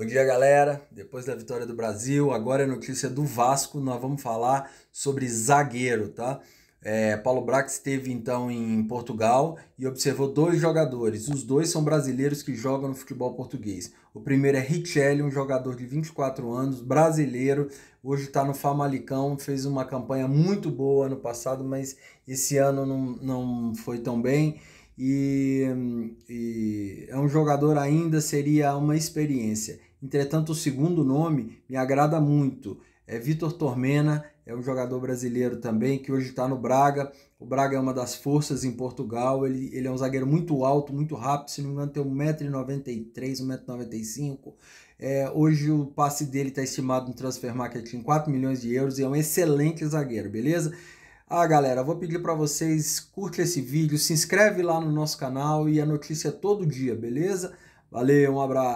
Bom dia, galera. Depois da vitória do Brasil, agora é notícia do Vasco. Nós vamos falar sobre zagueiro, tá? É, Paulo Brax esteve então em Portugal e observou dois jogadores. Os dois são brasileiros que jogam no futebol português. O primeiro é Richelli, um jogador de 24 anos, brasileiro, hoje está no Famalicão, fez uma campanha muito boa ano passado, mas esse ano não, não foi tão bem. E, e é um jogador ainda, seria uma experiência. Entretanto, o segundo nome me agrada muito. É Vitor Tormena, é um jogador brasileiro também, que hoje está no Braga. O Braga é uma das forças em Portugal. Ele, ele é um zagueiro muito alto, muito rápido, se não me engano, tem 1,93m, 1,95m. É, hoje o passe dele está estimado no Transfer Market em 4 milhões de euros e é um excelente zagueiro, beleza? Ah, galera, vou pedir para vocês curte esse vídeo, se inscreve lá no nosso canal e a notícia é todo dia, beleza? Valeu, um abraço.